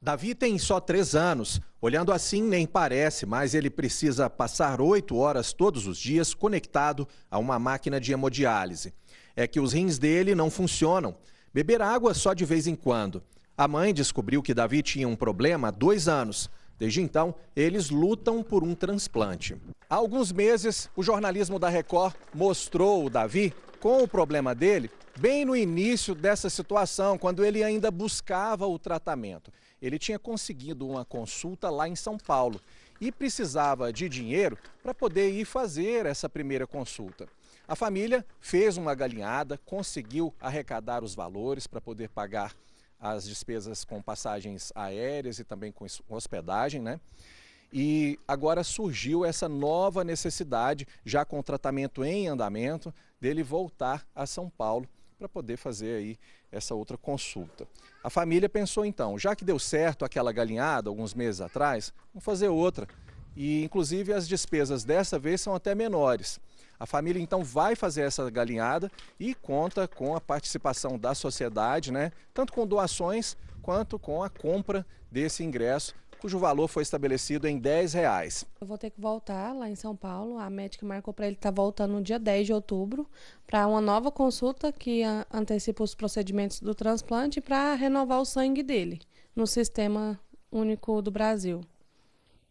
Davi tem só três anos. Olhando assim, nem parece, mas ele precisa passar oito horas todos os dias conectado a uma máquina de hemodiálise. É que os rins dele não funcionam. Beber água só de vez em quando. A mãe descobriu que Davi tinha um problema há dois anos. Desde então, eles lutam por um transplante. Há alguns meses, o jornalismo da Record mostrou o Davi com o problema dele bem no início dessa situação, quando ele ainda buscava o tratamento. Ele tinha conseguido uma consulta lá em São Paulo e precisava de dinheiro para poder ir fazer essa primeira consulta. A família fez uma galinhada, conseguiu arrecadar os valores para poder pagar as despesas com passagens aéreas e também com hospedagem, né? E agora surgiu essa nova necessidade, já com o tratamento em andamento, dele voltar a São Paulo para poder fazer aí essa outra consulta. A família pensou então, já que deu certo aquela galinhada alguns meses atrás, vamos fazer outra. E inclusive as despesas dessa vez são até menores. A família então vai fazer essa galinhada e conta com a participação da sociedade, né? Tanto com doações quanto com a compra desse ingresso cujo valor foi estabelecido em 10 reais. Eu vou ter que voltar lá em São Paulo. A médica marcou para ele estar tá voltando no dia 10 de outubro para uma nova consulta que antecipa os procedimentos do transplante para renovar o sangue dele no sistema único do Brasil.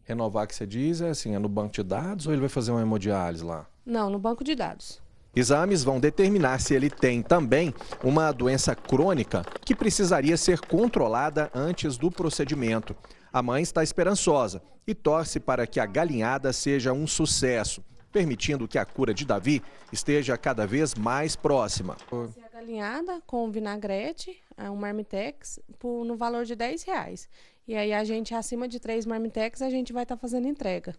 Renovar que você diz é assim, é no banco de dados ou ele vai fazer uma hemodiálise lá? Não, no banco de dados. Exames vão determinar se ele tem também uma doença crônica que precisaria ser controlada antes do procedimento. A mãe está esperançosa e torce para que a galinhada seja um sucesso, permitindo que a cura de Davi esteja cada vez mais próxima. A galinhada com vinagrete, é, um marmitex, no valor de 10 reais. E aí a gente, acima de três marmitex, a gente vai estar tá fazendo entrega.